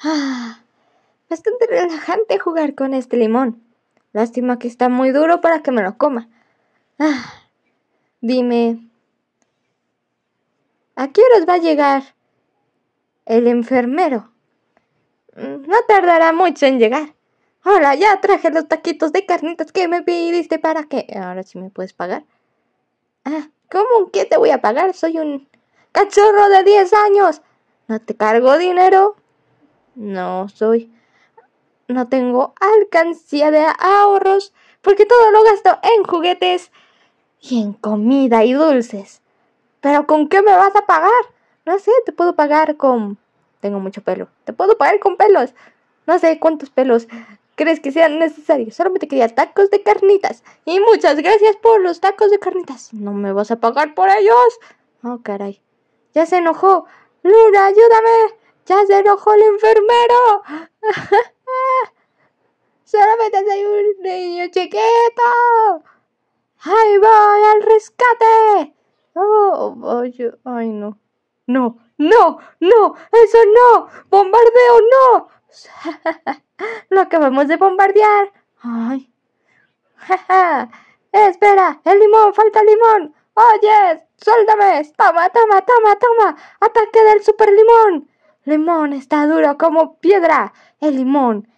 Ah, bastante relajante jugar con este limón. Lástima que está muy duro para que me lo coma. Ah, dime, ¿a qué horas va a llegar el enfermero? Mm, no tardará mucho en llegar. Hola, ya traje los taquitos de carnitas que me pidiste para que... Ahora sí me puedes pagar. Ah, ¿cómo ¿Qué te voy a pagar? Soy un cachorro de 10 años. No te cargo dinero. No soy. No tengo alcancía de ahorros porque todo lo gasto en juguetes y en comida y dulces. Pero ¿con qué me vas a pagar? No sé, te puedo pagar con... Tengo mucho pelo. Te puedo pagar con pelos. No sé cuántos pelos crees que sean necesarios. Solamente quería tacos de carnitas. Y muchas gracias por los tacos de carnitas. No me vas a pagar por ellos. Oh, caray. Ya se enojó. Luna, ayúdame. ¡Ya se enojó el enfermero! ¡Solamente soy un niño chiquito! ¡Ahí va al rescate! ¡Oh, ¡Ay, no! ¡No! ¡No! ¡No! ¡Eso no! ¡Bombardeo no! ¡Lo acabamos de bombardear! ¡Ay! espera ¡El limón! ¡Falta limón! ¡Oye! ¡Suéltame! ¡Toma, toma, toma, toma! ¡Ataque del super limón! Limón está duro como piedra. El limón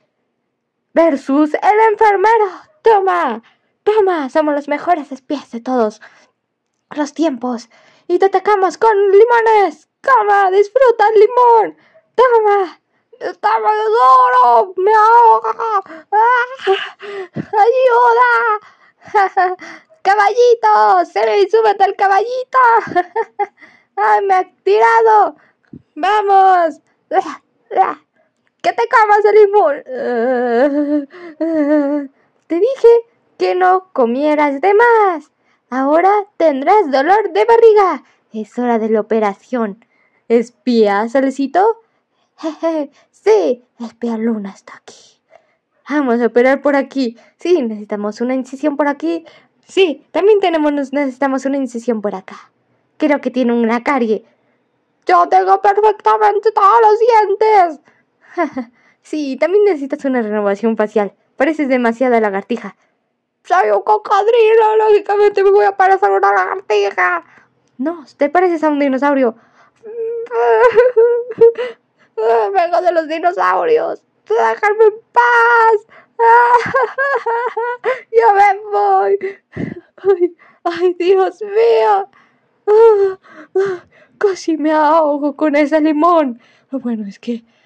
versus el enfermero. Toma, toma, somos los mejores espías de todos los tiempos. Y te atacamos con limones. Toma, disfruta el limón. Toma, toma duro. Me ahoga. Ah, ayuda. Caballito, y súbete al caballito. Ay, me ha tirado. ¡Vamos! ¡Que te comas el limón! Te dije que no comieras de más. Ahora tendrás dolor de barriga. Es hora de la operación. Espía, Salecito? sí, espía Luna está aquí. Vamos a operar por aquí. Sí, necesitamos una incisión por aquí. Sí, también tenemos, necesitamos una incisión por acá. Creo que tiene una carie. Yo tengo perfectamente todos los dientes. sí, también necesitas una renovación facial. Pareces demasiada lagartija. Soy un cocodrilo, lógicamente me voy a parecer una lagartija. No, te pareces a un dinosaurio. Vengo de los dinosaurios. Déjame en paz. Yo me voy. ay Dios mío si me ahogo con ese limón. Bueno, es que